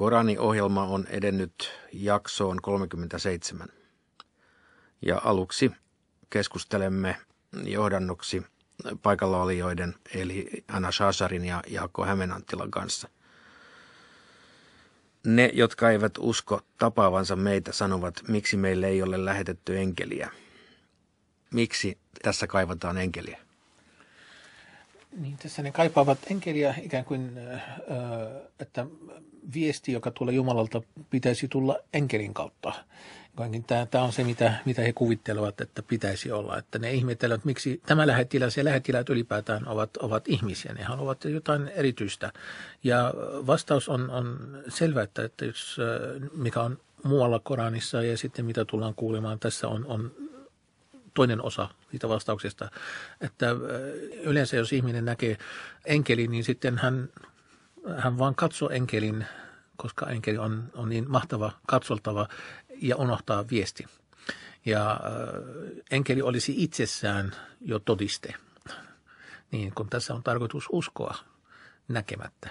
Koranin ohjelma on edennyt jaksoon 37. Ja aluksi keskustelemme johdannoksi paikalla olijoiden eli Anna Shasarin ja Jaakko Hämenantilan kanssa. Ne, jotka eivät usko tapaavansa meitä, sanovat, miksi meille ei ole lähetetty enkeliä. Miksi tässä kaivataan enkeliä? Niin, tässä ne kaipaavat enkeliä ikään kuin, äh, äh, että viesti, joka tulee Jumalalta, pitäisi tulla enkelin kautta. Tämä, tämä on se, mitä, mitä he kuvittelevat, että pitäisi olla. Että ne ihmettelevät, miksi tämä lähettiläs ja lähettiläät ylipäätään ovat, ovat ihmisiä. ne haluavat jotain erityistä. Ja vastaus on, on selvä, että, että jos, äh, mikä on muualla Koranissa ja sitten mitä tullaan kuulemaan tässä on, on toinen osa siitä vastauksesta, että äh, yleensä jos ihminen näkee enkelin, niin sitten hän, hän vaan katsoo enkelin, koska enkeli on, on niin mahtava, katsoltava ja unohtaa viesti. Ja äh, enkeli olisi itsessään jo todiste, niin kun tässä on tarkoitus uskoa näkemättä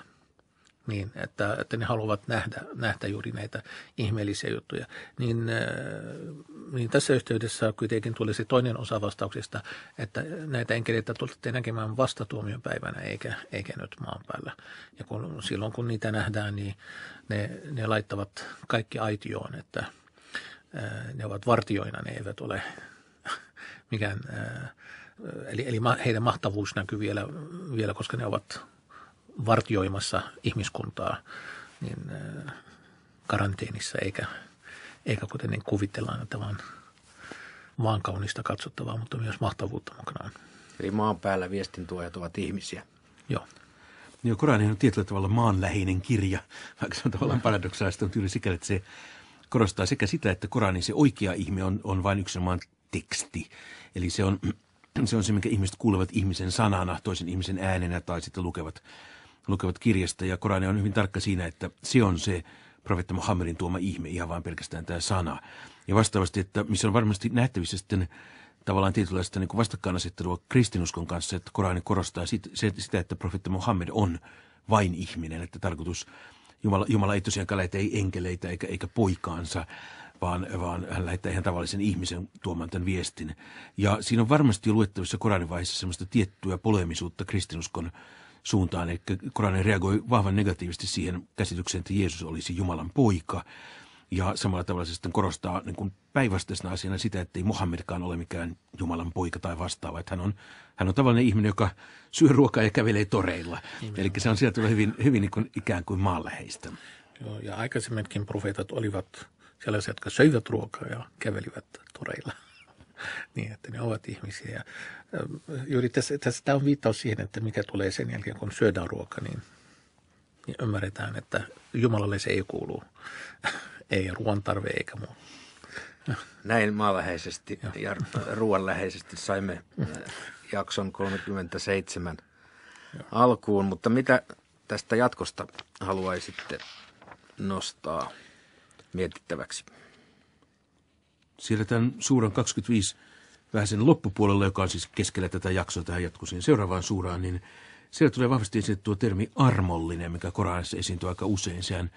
niin että, että ne haluavat nähdä, nähdä juuri näitä ihmeellisiä juttuja. Niin, äh, niin tässä yhteydessä kuitenkin tuli se toinen osa vastauksista, että näitä enkeleitä tulette näkemään vasta tuomion päivänä eikä, eikä nyt maan päällä. Ja kun, silloin kun niitä nähdään, niin ne, ne laittavat kaikki aitioon, että äh, ne ovat vartioina, ne eivät ole mikään, äh, eli, eli heidän mahtavuus näkyy vielä, vielä koska ne ovat vartioimassa ihmiskuntaa niin äh, karanteenissa eikä, eikä kuten niin kuvitellaan, että vaan, vaan kaunista katsottavaa, mutta myös mahtavuutta mukanaan. Eli maan päällä viestintuojat ovat ihmisiä. Joo. Niin Korani on tietyllä tavalla maanläheinen kirja, vaikka se on tavallaan mm. paradoksaalista, mutta yli sikäli, että se korostaa sekä sitä, että Koranin se oikea ihme on, on vain yksinomaan teksti. Eli se on se on se, minkä ihmiset kuulevat ihmisen sanana, toisen ihmisen äänenä tai sitten lukevat lukevat kirjasta ja Korani on hyvin tarkka siinä, että se on se profetta Muhammedin tuoma ihme, ihan vain pelkästään tämä sana. Ja vastaavasti, että missä on varmasti nähtävissä sitten tavallaan tietynlaista niin vastakkainasettelua kristinuskon kanssa, että Korani korostaa sit, se, sitä, että profetta Muhammed on vain ihminen, että tarkoitus Jumala, Jumala ei tosiaankaan lähetä ei enkeleitä eikä, eikä poikaansa, vaan, vaan hän lähettää ihan tavallisen ihmisen tuomaan tämän viestin. Ja siinä on varmasti luettavissa Koranin vaiheessa semmoista tiettyä polemisuutta kristinuskon suuntaan. Eli Korani reagoi vahvan negatiivisesti siihen käsitykseen, että Jeesus olisi Jumalan poika. Ja samalla tavalla se sitten korostaa niin kuin päivästäisenä asiana sitä, että ei Mohammedkaan ole mikään Jumalan poika tai vastaava. Että hän, on, hän on tavallinen ihminen, joka syö ruokaa ja kävelee toreilla. Eli se on sieltä hyvin, hyvin niin kuin, ikään kuin maanläheistä. Joo, ja aikaisemminkin profeetat olivat sellaisia, jotka söivät ruokaa ja kävelivät toreilla. niin, että ne ovat ihmisiä. Ja, juuri tässä, tässä tämä on viittaus siihen, että mikä tulee sen jälkeen, kun syödään ruoka, niin, niin ymmärretään, että Jumalalle se ei kuulu. ei ruoan tarve eikä muu. Näin maaläheisesti ja ruoanläheisesti saimme mm. jakson 37 alkuun, mutta mitä tästä jatkosta haluaisitte nostaa mietittäväksi? siellä tämän suuran 25 vähän sen loppupuolella, joka on siis keskellä tätä jaksoa tähän jatkuisiin seuraavaan suuraan, niin siellä tulee vahvasti esiin tuo termi armollinen, mikä Koranissa esiintyy aika usein. Sehän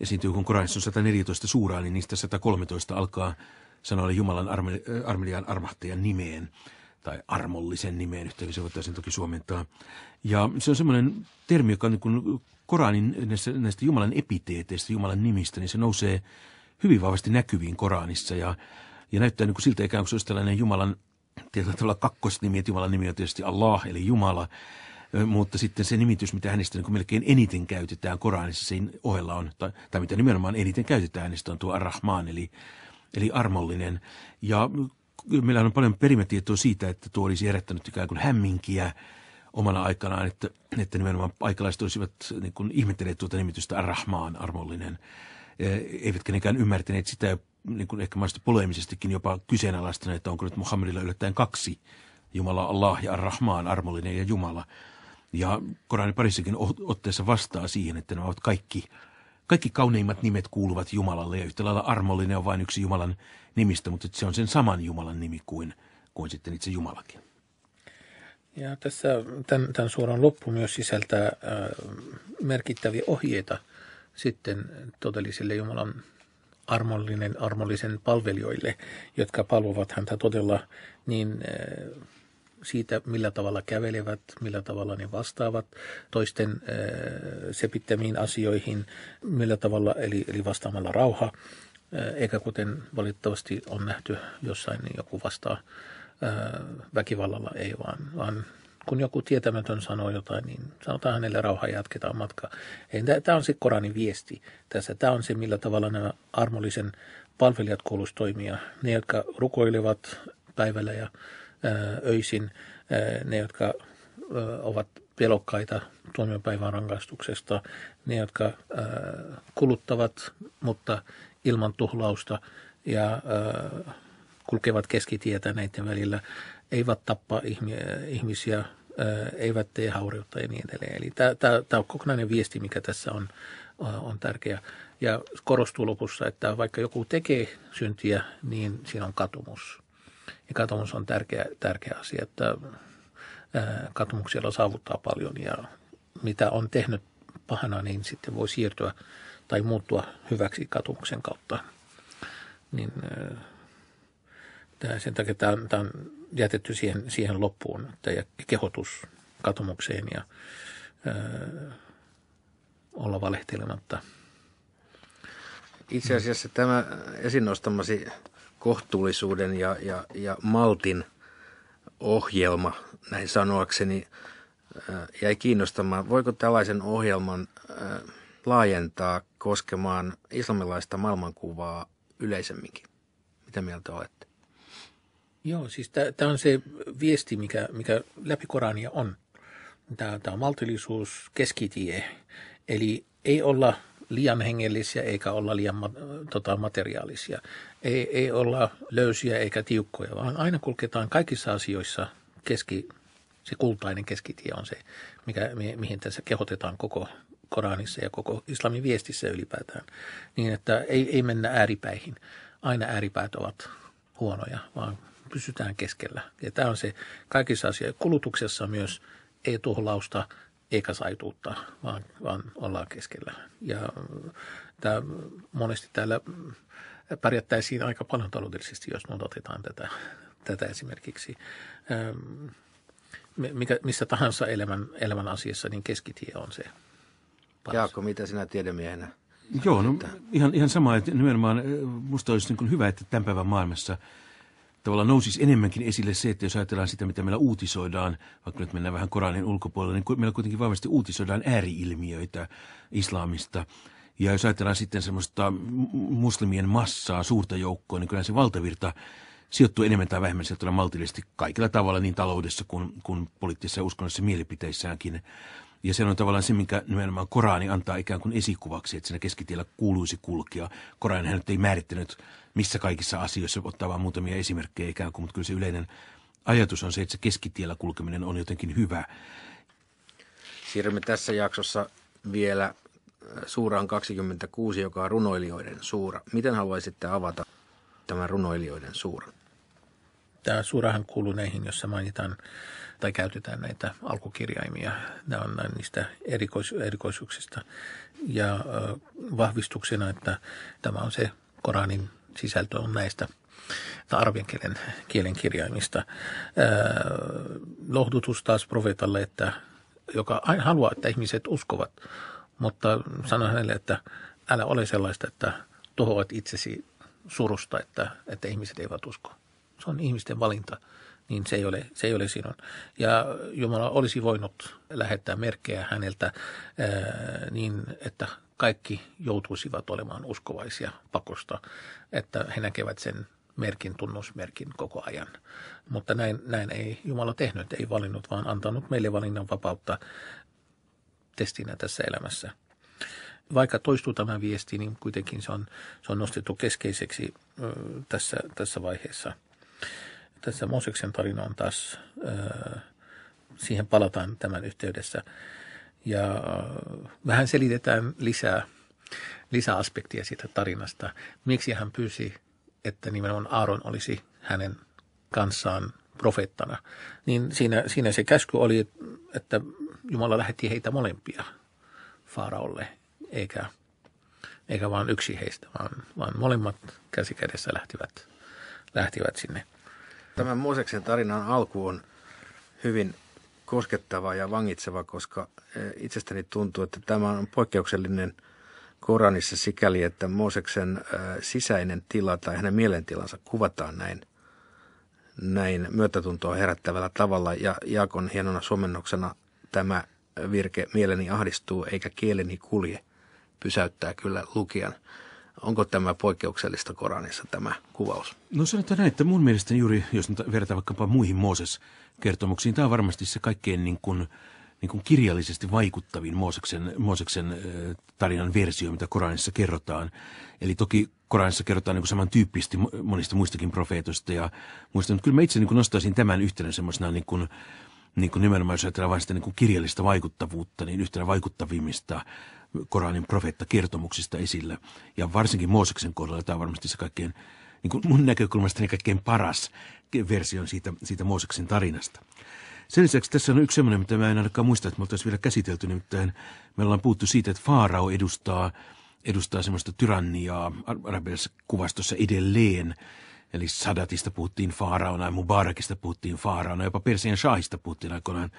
esiintyy, kun Koranissa on 114 suuraa, niin niistä 113 alkaa sanoa Jumalan armeliaan armahtajan nimeen tai armollisen nimeen, yhteydessä se voitaisiin toki suomentaa. Ja se on semmoinen termi, joka on niin Koranin näistä, näistä Jumalan epiteeteistä, Jumalan nimistä, niin se nousee – hyvin vahvasti näkyviin Koranissa ja, ja näyttää niin kuin siltä ikään kuin se olisi tällainen Jumalan, tietyllä tavalla kakkosnimi, että Jumalan nimi on tietysti Allah eli Jumala, mutta sitten se nimitys, mitä hänestä niin kuin melkein eniten käytetään Koranissa, sen ohella on, tai, tai mitä nimenomaan eniten käytetään hänestä on tuo Ar-Rahman eli, eli armollinen. Ja meillä on paljon perimätietoa siitä, että tuo olisi herättänyt ikään kuin hämminkiä omana aikanaan, että, että nimenomaan aikalaiset olisivat niin kuin ihmetelleet tuota nimitystä Ar-Rahman, armollinen eivätkä nekään ymmärtäneet sitä, niin kuin ehkä mahdollisesti poleemisestikin jopa kyseenalaistaneet, että onko nyt Muhammedilla yllättäen kaksi Jumala Allah ja rahmaan armollinen ja Jumala. Ja Korani parissakin otteessa vastaa siihen, että nämä ovat kaikki, kaikki kauneimmat nimet kuuluvat Jumalalle ja yhtä lailla armollinen on vain yksi Jumalan nimistä, mutta se on sen saman Jumalan nimi kuin, kuin sitten itse Jumalakin. Ja tässä tämän, tämän suoran loppu myös sisältää äh, merkittäviä ohjeita – sitten todellisille Jumalan armollinen, armollisen palvelijoille, jotka palvovat häntä todella, niin eh, siitä, millä tavalla kävelevät, millä tavalla ne vastaavat toisten eh, sepittämiin asioihin, millä tavalla, eli, eli vastaamalla rauha, eh, eikä kuten valitettavasti on nähty jossain, niin joku vastaa väkivallalla, ei vaan, vaan kun joku tietämätön sanoo jotain, niin sanotaan hänelle rauha jatketaan matkaa. Tämä on se Koranin viesti tässä. Tämä on se, millä tavalla nämä armollisen palvelijat koulussa toimia. Ne, jotka rukoilevat päivällä ja öisin, ne, jotka ovat pelokkaita tuomiopäivän rangaistuksesta, ne, jotka kuluttavat, mutta ilman tuhlausta ja kulkevat keskitietä näiden välillä eivät tappaa ihmisiä, eivät tee hauriutta ja niin edelleen. Eli tämä on kokonainen viesti, mikä tässä on, on tärkeä. Ja korostuu lopussa, että vaikka joku tekee syntiä, niin siinä on katumus. Ja katumus on tärkeä, tärkeä asia, että katumuksella saavuttaa paljon ja mitä on tehnyt pahana, niin sitten voi siirtyä tai muuttua hyväksi katumuksen kautta. Niin, sen takia tämä on jätetty siihen, siihen loppuun ja kehotus katumukseen ja ö, olla valehtelematta. Itse asiassa tämä esiin nostamasi kohtuullisuuden ja, ja, ja maltin ohjelma, näin sanoakseni, jäi kiinnostamaan. Voiko tällaisen ohjelman laajentaa koskemaan islamilaista maailmankuvaa yleisemminkin? Mitä mieltä olette? Joo, siis tämä on se viesti, mikä, mikä läpi Korania on. Tämä on maltillisuus, keskitie. Eli ei olla liian hengellisiä eikä olla liian tota, materiaalisia. Ei, ei olla löysiä eikä tiukkoja, vaan aina kulketaan kaikissa asioissa keski, se kultainen keskitie on se, mikä, mi, mihin tässä kehotetaan koko Koranissa ja koko islamin viestissä ylipäätään. Niin, että ei, ei mennä ääripäihin. Aina ääripäät ovat huonoja, vaan pysytään keskellä. Ja tämä on se kaikissa asioissa. Kulutuksessa myös ei tuhlausta eikä saituutta, vaan, vaan ollaan keskellä. Ja äh, tämä, monesti täällä äh, pärjättäisiin aika paljon taloudellisesti, jos me otetaan tätä, tätä esimerkiksi. Ähm, mikä, missä tahansa elämän, elämän asiassa, niin keskitie on se. Paras. Jaakko, mitä sinä tiedemiehenä Joo, no, ihan, ihan sama, että nimenomaan äh, musta olisi niin hyvä, että tämän päivän maailmassa – tavallaan nousisi enemmänkin esille se, että jos ajatellaan sitä, mitä meillä uutisoidaan, vaikka nyt mennään vähän Koranin ulkopuolelle, niin meillä kuitenkin vahvasti uutisoidaan ääriilmiöitä islamista. Ja jos ajatellaan sitten semmoista muslimien massaa, suurta joukkoa, niin kyllä se valtavirta sijoittuu enemmän tai vähemmän sieltä maltillisesti kaikilla tavalla niin taloudessa kuin, kuin poliittisessa ja uskonnollisessa mielipiteissäänkin. Ja se on tavallaan se, minkä nimenomaan Korani antaa ikään kuin esikuvaksi, että siinä keskitiellä kuuluisi kulkea. Korani hän ei määrittänyt missä kaikissa asioissa, ottaa vain muutamia esimerkkejä ikään kuin, mutta kyllä se yleinen ajatus on se, että se keskitiellä kulkeminen on jotenkin hyvä. Siirrymme tässä jaksossa vielä äh, suuraan 26, joka on runoilijoiden suura. Miten haluaisitte avata tämän runoilijoiden suuran? Tämä suurahan kuuluu näihin, jossa mainitaan tai käytetään näitä alkukirjaimia. Nämä on niistä erikois- erikoisuuksista. Ja vahvistuksena, että tämä on se Koranin sisältö on näistä arvien kielen, kielen kirjaimista. Lohdutus taas profeetalle, että joka aina haluaa, että ihmiset uskovat, mutta sanoi hänelle, että älä ole sellaista, että tuhoat itsesi surusta, että, että ihmiset eivät usko. Se on ihmisten valinta niin se ei ole, se ei ole sinun. Ja Jumala olisi voinut lähettää merkkejä häneltä ää, äh, niin, että kaikki joutuisivat olemaan uskovaisia pakosta, että he näkevät sen merkin, tunnusmerkin koko ajan. Mutta näin, näin ei Jumala tehnyt, ei valinnut, vaan antanut meille valinnan vapautta testinä tässä elämässä. Vaikka toistuu tämä viesti, niin kuitenkin se on, se on nostettu keskeiseksi ö, tässä, tässä vaiheessa tässä Mooseksen tarina on taas, öö, siihen palataan tämän yhteydessä. Ja öö, vähän selitetään lisää, aspektia siitä tarinasta. Miksi hän pyysi, että nimenomaan Aaron olisi hänen kanssaan profeettana. Niin siinä, siinä se käsky oli, että Jumala lähetti heitä molempia Faaraolle, eikä, eikä vain yksi heistä, vaan, vaan molemmat käsi kädessä lähtivät, lähtivät sinne. Tämän Mooseksen tarinan alku on hyvin koskettava ja vangitseva, koska e, itsestäni tuntuu, että tämä on poikkeuksellinen Koranissa sikäli, että Mooseksen e, sisäinen tila tai hänen mielentilansa kuvataan näin, näin myötätuntoa herättävällä tavalla. Ja Jaakon hienona suomennoksena tämä virke mieleni ahdistuu eikä kieleni kulje pysäyttää kyllä lukijan. Onko tämä poikkeuksellista Koranissa tämä kuvaus? No sanotaan näin, että mun mielestä juuri, jos nyt vertaa vaikkapa muihin Mooses-kertomuksiin, tämä on varmasti se kaikkein niin kuin, niin kuin kirjallisesti vaikuttavin Mooseksen, Mooseksen tarinan versio, mitä Koranissa kerrotaan. Eli toki Koranissa kerrotaan niin saman samantyyppisesti monista muistakin profeetoista ja muistan, että kyllä mä itse niin kuin nostaisin tämän yhtenä semmoisena niin kuin, niin kuin nimenomaan, jos ajatellaan vain sitä niin kuin kirjallista vaikuttavuutta, niin yhtenä vaikuttavimmista Koranin profeettakertomuksista esillä. Ja varsinkin Mooseksen kohdalla tämä on varmasti se kaikkein, niin kuin mun näkökulmastani niin kaikkein paras versio siitä, siitä Mooseksen tarinasta. Sen lisäksi tässä on yksi sellainen, mitä mä en ainakaan muista, että me oltaisiin vielä käsitelty, nimittäin me ollaan puhuttu siitä, että Faarao edustaa, edustaa semmoista tyranniaa arabialaisessa kuvastossa edelleen. Eli Sadatista puhuttiin Faaraona ja Mubarakista puhuttiin Faaraona, jopa Persian Shahista puhuttiin aikoinaan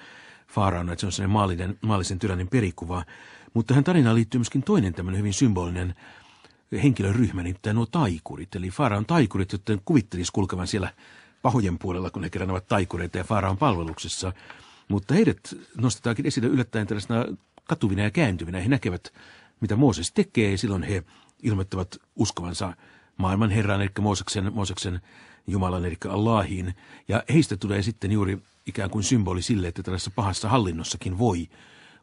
Faaraona, että se on sellainen maallisen tyrannin perikuva. Mutta tähän tarinaan liittyy myöskin toinen tämmöinen hyvin symbolinen henkilöryhmä, nimittäin nuo taikurit, eli Faaraan taikurit, joten kuvittelisi kulkevan siellä pahojen puolella, kun he kerran ovat taikureita ja Faaraan palveluksessa. Mutta heidät nostetaankin esille yllättäen tällaisena katuvina ja kääntyvinä. He näkevät, mitä Mooses tekee, ja silloin he ilmoittavat uskovansa maailman Herran, eli Mooseksen, Mooseksen Jumalan, eli Allahiin. Ja heistä tulee sitten juuri ikään kuin symboli sille, että tällaisessa pahassa hallinnossakin voi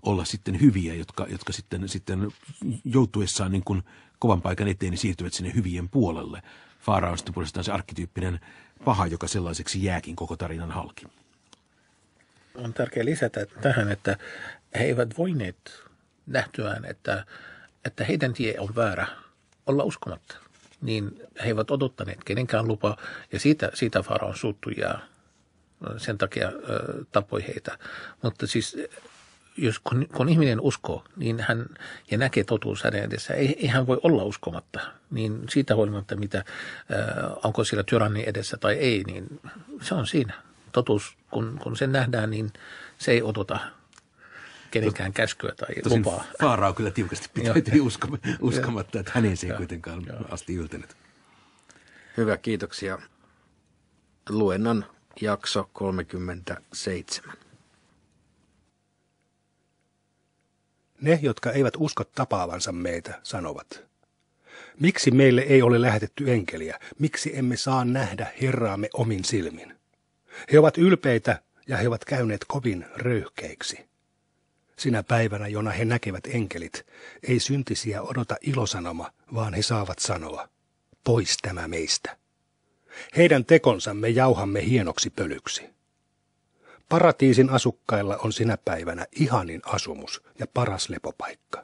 olla sitten hyviä, jotka, jotka sitten, sitten joutuessaan niin kuin kovan paikan eteen niin siirtyvät sinne hyvien puolelle. Faara on sitten puolestaan se arkkityyppinen paha, joka sellaiseksi jääkin koko tarinan halki. On tärkeää lisätä tähän, että he eivät voineet nähtyään, että, että heidän tie on väärä olla uskomatta. Niin he eivät odottaneet kenenkään lupaa ja siitä, siitä Faara on suuttu ja sen takia äh, tapoi heitä. Mutta siis jos, kun, kun ihminen uskoo niin hän, ja näkee totuus hänen edessä, ei, ei hän voi olla uskomatta. Niin siitä huolimatta, mitä, äh, onko siellä tyranni edessä tai ei, niin se on siinä. Totuus, kun, kun sen nähdään, niin se ei odota kenenkään käskyä tai Tosin lupaa. Faaraa kyllä tiukasti pitäytyi uskom, uskomatta, että hänen se ei kuitenkaan Joo. asti yltänyt. Hyvä, kiitoksia. Luennon jakso 37. Ne, jotka eivät usko tapaavansa meitä, sanovat. Miksi meille ei ole lähetetty enkeliä? Miksi emme saa nähdä Herraamme omin silmin? He ovat ylpeitä ja he ovat käyneet kovin röyhkeiksi. Sinä päivänä, jona he näkevät enkelit, ei syntisiä odota ilosanoma, vaan he saavat sanoa, pois tämä meistä. Heidän tekonsa me jauhamme hienoksi pölyksi. Paratiisin asukkailla on sinä päivänä ihanin asumus ja paras lepopaikka.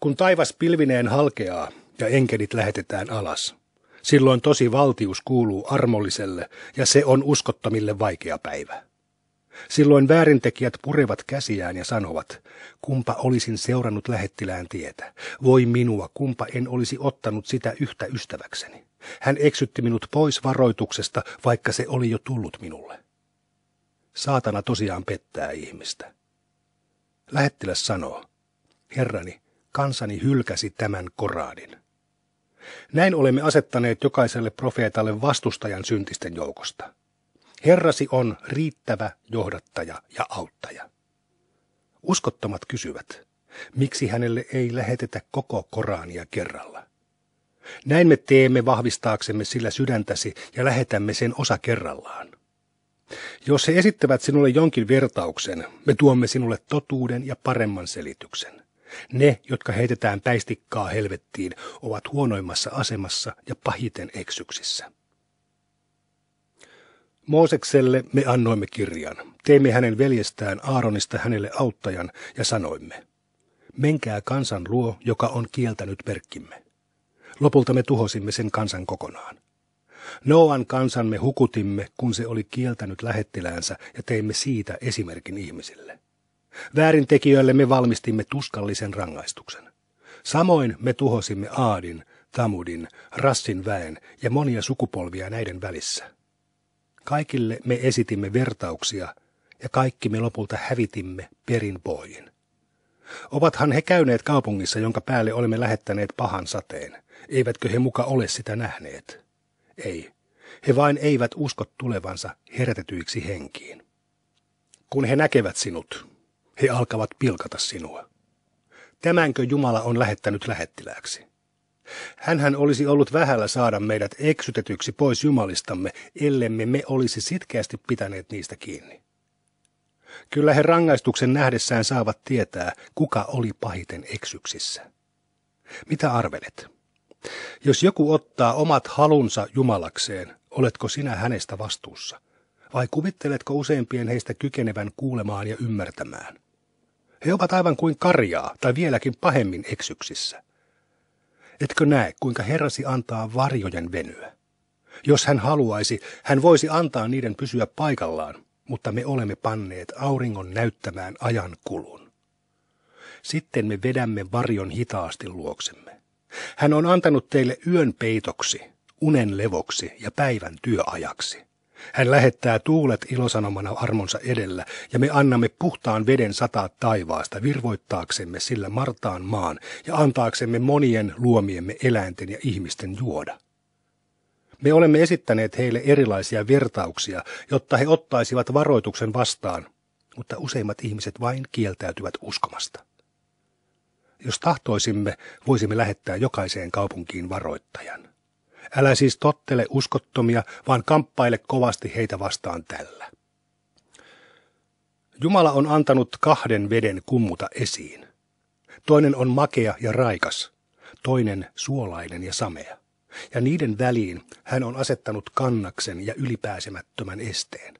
Kun taivas pilvineen halkeaa ja enkelit lähetetään alas, silloin tosi valtius kuuluu armolliselle ja se on uskottamille vaikea päivä. Silloin väärintekijät purevat käsiään ja sanovat, kumpa olisin seurannut lähettilään tietä, voi minua, kumpa en olisi ottanut sitä yhtä ystäväkseni. Hän eksytti minut pois varoituksesta, vaikka se oli jo tullut minulle. Saatana tosiaan pettää ihmistä. Lähettiläs sanoo, Herrani, kansani hylkäsi tämän koraadin. Näin olemme asettaneet jokaiselle profeetalle vastustajan syntisten joukosta. Herrasi on riittävä johdattaja ja auttaja. Uskottomat kysyvät, miksi hänelle ei lähetetä koko Korania kerralla. Näin me teemme vahvistaaksemme sillä sydäntäsi ja lähetämme sen osa kerrallaan. Jos he esittävät sinulle jonkin vertauksen, me tuomme sinulle totuuden ja paremman selityksen. Ne, jotka heitetään päistikkaa helvettiin, ovat huonoimmassa asemassa ja pahiten eksyksissä. Moosekselle me annoimme kirjan, teimme hänen veljestään Aaronista hänelle auttajan ja sanoimme, menkää kansan luo, joka on kieltänyt merkkimme. Lopulta me tuhosimme sen kansan kokonaan. Noan kansan me hukutimme, kun se oli kieltänyt lähettiläänsä ja teimme siitä esimerkin ihmisille. Väärintekijöille me valmistimme tuskallisen rangaistuksen. Samoin me tuhosimme Aadin, Tamudin, Rassin väen ja monia sukupolvia näiden välissä. Kaikille me esitimme vertauksia ja kaikki me lopulta hävitimme perin pohjin. Ovathan he käyneet kaupungissa, jonka päälle olemme lähettäneet pahan sateen. Eivätkö he muka ole sitä nähneet? ei. He vain eivät usko tulevansa herätetyiksi henkiin. Kun he näkevät sinut, he alkavat pilkata sinua. Tämänkö Jumala on lähettänyt lähettilääksi? Hänhän olisi ollut vähällä saada meidät eksytetyksi pois Jumalistamme, ellemme me olisi sitkeästi pitäneet niistä kiinni. Kyllä he rangaistuksen nähdessään saavat tietää, kuka oli pahiten eksyksissä. Mitä arvelet? Jos joku ottaa omat halunsa Jumalakseen, oletko sinä hänestä vastuussa? Vai kuvitteletko useimpien heistä kykenevän kuulemaan ja ymmärtämään? He ovat aivan kuin karjaa tai vieläkin pahemmin eksyksissä. Etkö näe, kuinka Herrasi antaa varjojen venyä? Jos hän haluaisi, hän voisi antaa niiden pysyä paikallaan, mutta me olemme panneet auringon näyttämään ajan kulun. Sitten me vedämme varjon hitaasti luoksemme. Hän on antanut teille yön peitoksi, unen levoksi ja päivän työajaksi. Hän lähettää tuulet ilosanomana armonsa edellä, ja me annamme puhtaan veden sataa taivaasta virvoittaaksemme sillä martaan maan ja antaaksemme monien luomiemme eläinten ja ihmisten juoda. Me olemme esittäneet heille erilaisia vertauksia, jotta he ottaisivat varoituksen vastaan, mutta useimmat ihmiset vain kieltäytyvät uskomasta. Jos tahtoisimme, voisimme lähettää jokaiseen kaupunkiin varoittajan. Älä siis tottele uskottomia, vaan kamppaile kovasti heitä vastaan tällä. Jumala on antanut kahden veden kummuta esiin. Toinen on makea ja raikas, toinen suolainen ja samea. Ja niiden väliin hän on asettanut kannaksen ja ylipääsemättömän esteen.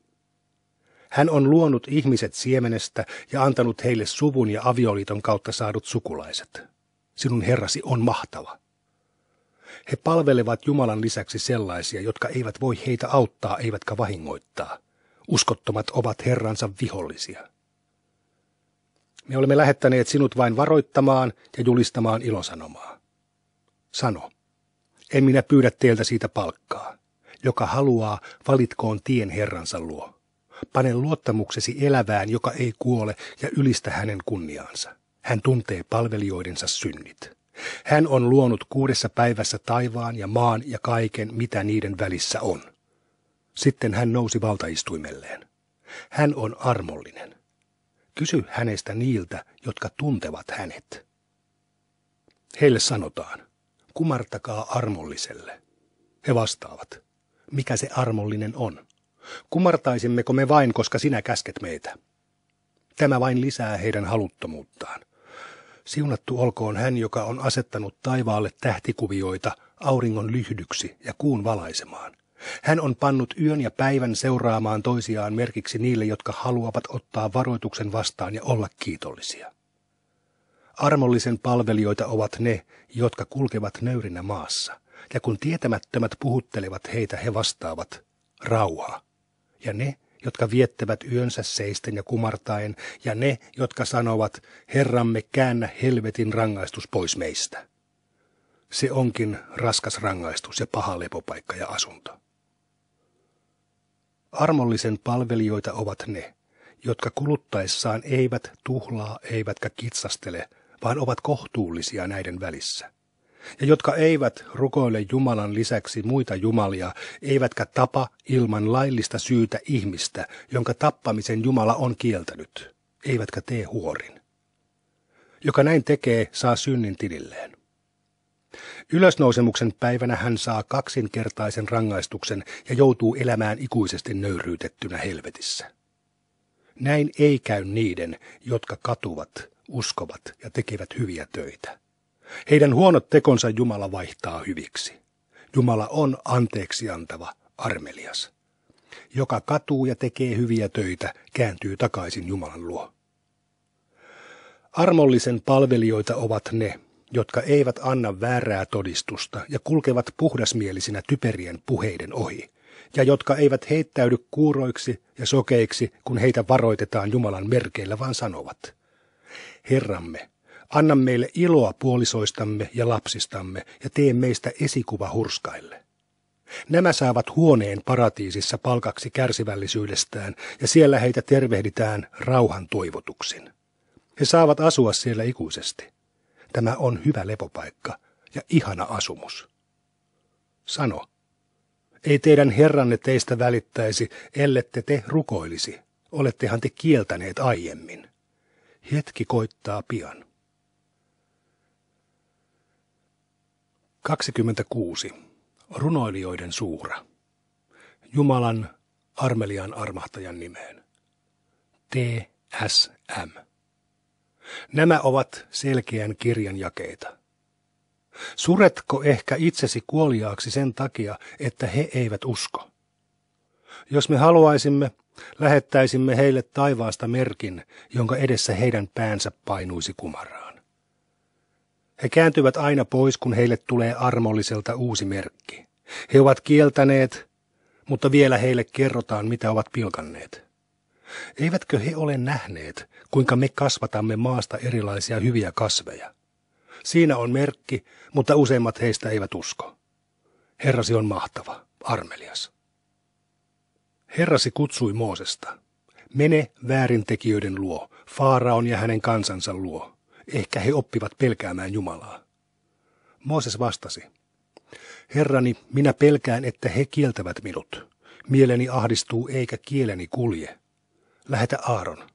Hän on luonut ihmiset siemenestä ja antanut heille suvun ja avioliiton kautta saadut sukulaiset. Sinun Herrasi on mahtava. He palvelevat Jumalan lisäksi sellaisia, jotka eivät voi heitä auttaa eivätkä vahingoittaa. Uskottomat ovat Herransa vihollisia. Me olemme lähettäneet sinut vain varoittamaan ja julistamaan ilosanomaa. Sano, en minä pyydä teiltä siitä palkkaa. Joka haluaa, valitkoon tien Herransa luo. Pane luottamuksesi elävään, joka ei kuole, ja ylistä hänen kunniaansa. Hän tuntee palvelijoidensa synnit. Hän on luonut kuudessa päivässä taivaan ja maan ja kaiken, mitä niiden välissä on. Sitten hän nousi valtaistuimelleen. Hän on armollinen. Kysy hänestä niiltä, jotka tuntevat hänet. Heille sanotaan, kumartakaa armolliselle. He vastaavat, mikä se armollinen on. Kumartaisimmeko me vain, koska sinä käsket meitä? Tämä vain lisää heidän haluttomuuttaan. Siunattu olkoon hän, joka on asettanut taivaalle tähtikuvioita auringon lyhdyksi ja kuun valaisemaan. Hän on pannut yön ja päivän seuraamaan toisiaan merkiksi niille, jotka haluavat ottaa varoituksen vastaan ja olla kiitollisia. Armollisen palvelijoita ovat ne, jotka kulkevat nöyrinä maassa, ja kun tietämättömät puhuttelevat heitä, he vastaavat, rauhaa ja ne, jotka viettävät yönsä seisten ja kumartaen, ja ne, jotka sanovat, Herramme käännä helvetin rangaistus pois meistä. Se onkin raskas rangaistus ja paha lepopaikka ja asunto. Armollisen palvelijoita ovat ne, jotka kuluttaessaan eivät tuhlaa eivätkä kitsastele, vaan ovat kohtuullisia näiden välissä ja jotka eivät rukoile Jumalan lisäksi muita jumalia, eivätkä tapa ilman laillista syytä ihmistä, jonka tappamisen Jumala on kieltänyt, eivätkä tee huorin. Joka näin tekee, saa synnin tililleen. Ylösnousemuksen päivänä hän saa kaksinkertaisen rangaistuksen ja joutuu elämään ikuisesti nöyryytettynä helvetissä. Näin ei käy niiden, jotka katuvat, uskovat ja tekevät hyviä töitä. Heidän huonot tekonsa Jumala vaihtaa hyviksi. Jumala on anteeksiantava, armelias. Joka katuu ja tekee hyviä töitä, kääntyy takaisin Jumalan luo. Armollisen palvelijoita ovat ne, jotka eivät anna väärää todistusta ja kulkevat puhdasmielisinä typerien puheiden ohi, ja jotka eivät heittäydy kuuroiksi ja sokeiksi, kun heitä varoitetaan Jumalan merkeillä, vaan sanovat, Herramme, Anna meille iloa puolisoistamme ja lapsistamme ja tee meistä esikuva hurskaille. Nämä saavat huoneen paratiisissa palkaksi kärsivällisyydestään ja siellä heitä tervehditään rauhan toivotuksin. He saavat asua siellä ikuisesti. Tämä on hyvä lepopaikka ja ihana asumus. Sano, ei teidän herranne teistä välittäisi, ellette te rukoilisi. Olettehan te kieltäneet aiemmin. Hetki koittaa pian. 26. Runoilijoiden suura. Jumalan Armelian armahtajan nimeen. TSM. Nämä ovat selkeän kirjan jakeita. Suretko ehkä itsesi kuoliaaksi sen takia, että he eivät usko? Jos me haluaisimme, lähettäisimme heille taivaasta merkin, jonka edessä heidän päänsä painuisi kumara. He kääntyvät aina pois, kun heille tulee armolliselta uusi merkki. He ovat kieltäneet, mutta vielä heille kerrotaan, mitä ovat pilkanneet. Eivätkö he ole nähneet, kuinka me kasvatamme maasta erilaisia hyviä kasveja? Siinä on merkki, mutta useimmat heistä eivät usko. Herrasi on mahtava, armelias. Herrasi kutsui Moosesta. Mene väärintekijöiden luo, Faaraon ja hänen kansansa luo Ehkä he oppivat pelkäämään Jumalaa. Mooses vastasi, Herrani, minä pelkään, että he kieltävät minut. Mieleni ahdistuu eikä kieleni kulje. Lähetä Aaron.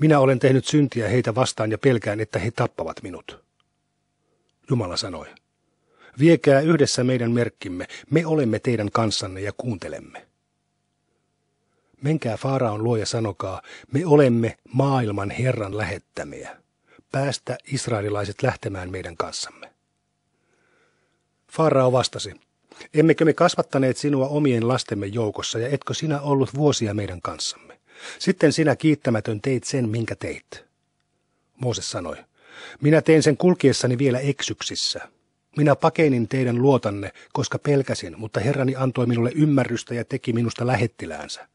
Minä olen tehnyt syntiä heitä vastaan ja pelkään, että he tappavat minut. Jumala sanoi, viekää yhdessä meidän merkkimme, me olemme teidän kanssanne ja kuuntelemme. Menkää Faaraon luo ja sanokaa, me olemme maailman Herran lähettämiä päästä israelilaiset lähtemään meidän kanssamme. Farao vastasi, Emmekö me kasvattaneet sinua omien lastemme joukossa, ja etkö sinä ollut vuosia meidän kanssamme? Sitten sinä kiittämätön teit sen, minkä teit. Mooses sanoi, minä tein sen kulkiessani vielä eksyksissä. Minä pakenin teidän luotanne, koska pelkäsin, mutta Herrani antoi minulle ymmärrystä ja teki minusta lähettiläänsä.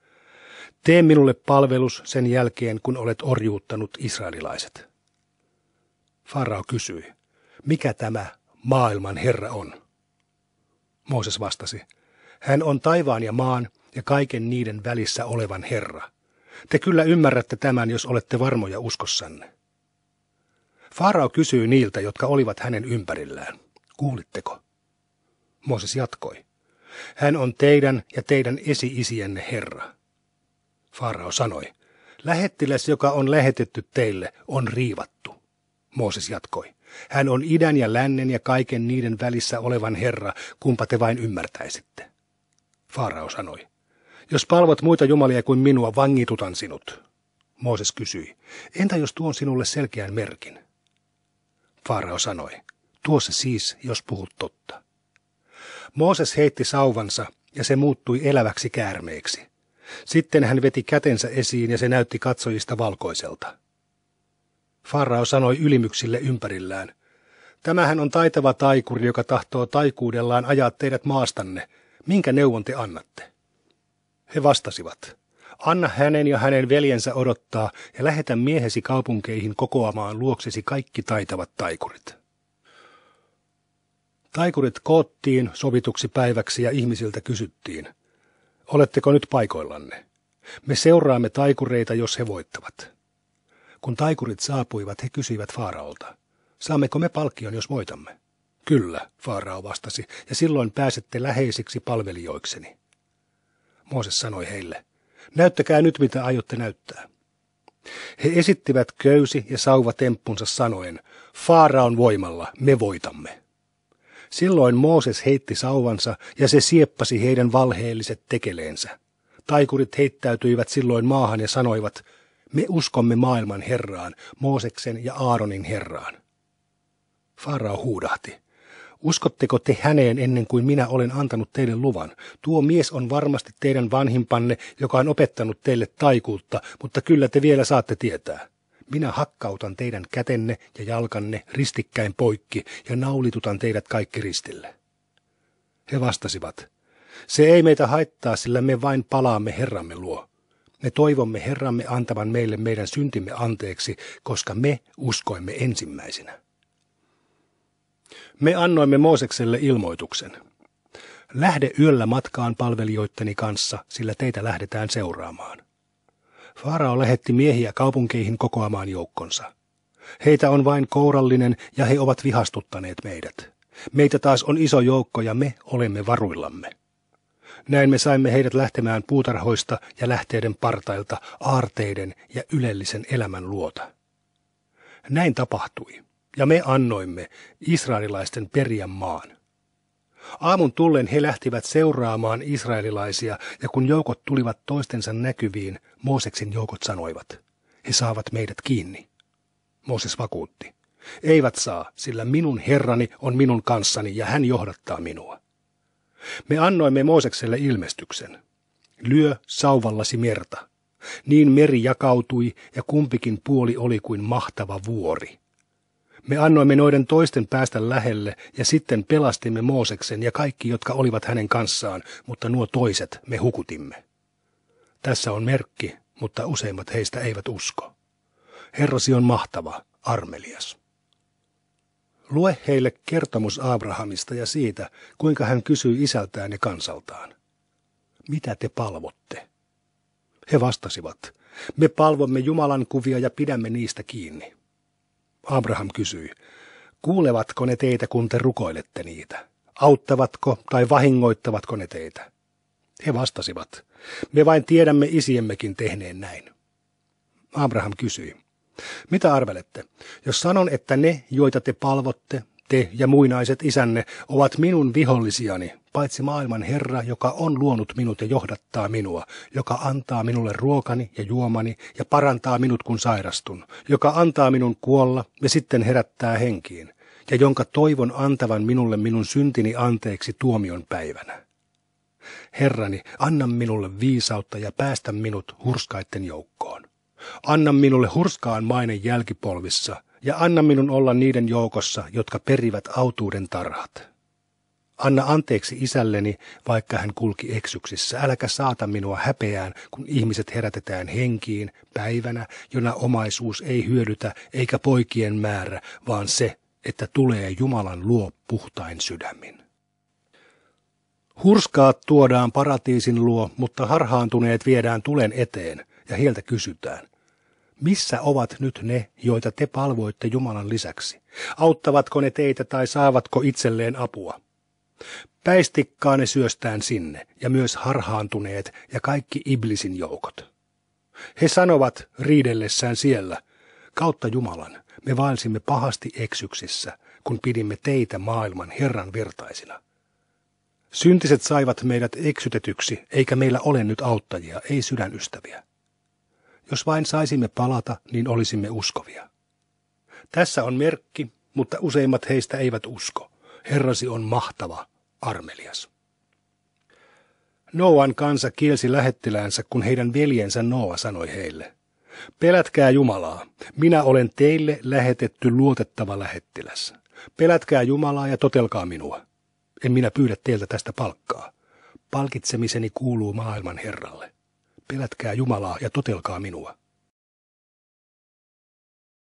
Tee minulle palvelus sen jälkeen, kun olet orjuuttanut israelilaiset. Farao kysyi, mikä tämä maailman Herra on? Mooses vastasi, hän on taivaan ja maan ja kaiken niiden välissä olevan Herra. Te kyllä ymmärrätte tämän, jos olette varmoja uskossanne. Farao kysyi niiltä, jotka olivat hänen ympärillään. Kuulitteko? Mooses jatkoi. Hän on teidän ja teidän esi-isienne Herra. Farao sanoi, lähettiläs, joka on lähetetty teille, on riivattu. Mooses jatkoi. Hän on idän ja lännen ja kaiken niiden välissä olevan Herra, kumpa te vain ymmärtäisitte. Faarao sanoi. Jos palvot muita jumalia kuin minua, vangitutan sinut. Mooses kysyi. Entä jos tuon sinulle selkeän merkin? Faarao sanoi. Tuo se siis, jos puhut totta. Mooses heitti sauvansa, ja se muuttui eläväksi käärmeeksi. Sitten hän veti kätensä esiin, ja se näytti katsojista valkoiselta. Farrao sanoi ylimyksille ympärillään. Tämähän on taitava taikuri, joka tahtoo taikuudellaan ajaa teidät maastanne. Minkä neuvon te annatte? He vastasivat. Anna hänen ja hänen veljensä odottaa ja lähetä miehesi kaupunkeihin kokoamaan luoksesi kaikki taitavat taikurit. Taikurit koottiin sovituksi päiväksi ja ihmisiltä kysyttiin. Oletteko nyt paikoillanne? Me seuraamme taikureita, jos he voittavat. Kun taikurit saapuivat, he kysyivät Faaraolta, saammeko me palkkion, jos voitamme? Kyllä, Faarao vastasi, ja silloin pääsette läheisiksi palvelijoikseni. Mooses sanoi heille, näyttäkää nyt, mitä aiotte näyttää. He esittivät köysi ja sauva temppunsa sanoen, on voimalla me voitamme. Silloin Mooses heitti sauvansa ja se sieppasi heidän valheelliset tekeleensä. Taikurit heittäytyivät silloin maahan ja sanoivat, me uskomme maailman Herraan, Mooseksen ja Aaronin Herraan. Farao huudahti. Uskotteko te häneen ennen kuin minä olen antanut teille luvan? Tuo mies on varmasti teidän vanhimpanne, joka on opettanut teille taikuutta, mutta kyllä te vielä saatte tietää. Minä hakkautan teidän kätenne ja jalkanne ristikkäin poikki ja naulitutan teidät kaikki ristille. He vastasivat, se ei meitä haittaa, sillä me vain palaamme Herramme luo. Me toivomme Herramme antavan meille meidän syntimme anteeksi, koska me uskoimme ensimmäisenä. Me annoimme Moosekselle ilmoituksen. Lähde yöllä matkaan palvelijoitteni kanssa, sillä teitä lähdetään seuraamaan. Farao lähetti miehiä kaupunkeihin kokoamaan joukkonsa. Heitä on vain kourallinen ja he ovat vihastuttaneet meidät. Meitä taas on iso joukko ja me olemme varuillamme. Näin me saimme heidät lähtemään puutarhoista ja lähteiden partailta aarteiden ja ylellisen elämän luota. Näin tapahtui, ja me annoimme israelilaisten periä maan. Aamun tullen he lähtivät seuraamaan israelilaisia, ja kun joukot tulivat toistensa näkyviin, Mooseksen joukot sanoivat, he saavat meidät kiinni. Mooses vakuutti, eivät saa, sillä minun herrani on minun kanssani ja hän johdattaa minua. Me annoimme Moosekselle ilmestyksen. Lyö sauvallasi merta. Niin meri jakautui ja kumpikin puoli oli kuin mahtava vuori. Me annoimme noiden toisten päästä lähelle ja sitten pelastimme Mooseksen ja kaikki, jotka olivat hänen kanssaan, mutta nuo toiset me hukutimme. Tässä on merkki, mutta useimmat heistä eivät usko. Herrasi on mahtava, armelias. Lue heille kertomus Abrahamista ja siitä, kuinka hän kysyi isältään ja kansaltaan. Mitä te palvotte? He vastasivat, me palvomme Jumalan kuvia ja pidämme niistä kiinni. Abraham kysyi, kuulevatko ne teitä, kun te rukoilette niitä? Auttavatko tai vahingoittavatko ne teitä? He vastasivat, me vain tiedämme isiemmekin tehneen näin. Abraham kysyi, mitä arvelette, jos sanon, että ne, joita te palvotte, te ja muinaiset isänne, ovat minun vihollisiani, paitsi maailman Herra, joka on luonut minut ja johdattaa minua, joka antaa minulle ruokani ja juomani ja parantaa minut kun sairastun, joka antaa minun kuolla ja sitten herättää henkiin, ja jonka toivon antavan minulle minun syntini anteeksi tuomion päivänä. Herrani, anna minulle viisautta ja päästä minut hurskaitten joukkoon. Anna minulle hurskaan mainen jälkipolvissa, ja anna minun olla niiden joukossa, jotka perivät autuuden tarhat. Anna anteeksi isälleni, vaikka hän kulki eksyksissä. Äläkä saata minua häpeään, kun ihmiset herätetään henkiin päivänä, jona omaisuus ei hyödytä eikä poikien määrä, vaan se, että tulee Jumalan luo puhtain sydämin. Hurskaat tuodaan paratiisin luo, mutta harhaantuneet viedään tulen eteen ja heiltä kysytään, missä ovat nyt ne, joita te palvoitte Jumalan lisäksi? Auttavatko ne teitä tai saavatko itselleen apua? Päistikkaa ne syöstään sinne, ja myös harhaantuneet ja kaikki iblisin joukot. He sanovat riidellessään siellä, kautta Jumalan, me vaelsimme pahasti eksyksissä, kun pidimme teitä maailman Herran vertaisina. Syntiset saivat meidät eksytetyksi, eikä meillä ole nyt auttajia, ei sydänystäviä. Jos vain saisimme palata, niin olisimme uskovia. Tässä on merkki, mutta useimmat heistä eivät usko. Herrasi on mahtava, armelias. Noan kansa kielsi lähettiläänsä, kun heidän veljensä Noa sanoi heille, Pelätkää Jumalaa, minä olen teille lähetetty luotettava lähettiläs. Pelätkää Jumalaa ja totelkaa minua. En minä pyydä teiltä tästä palkkaa. Palkitsemiseni kuuluu maailman Herralle. Pelätkää Jumalaa ja totelkaa minua.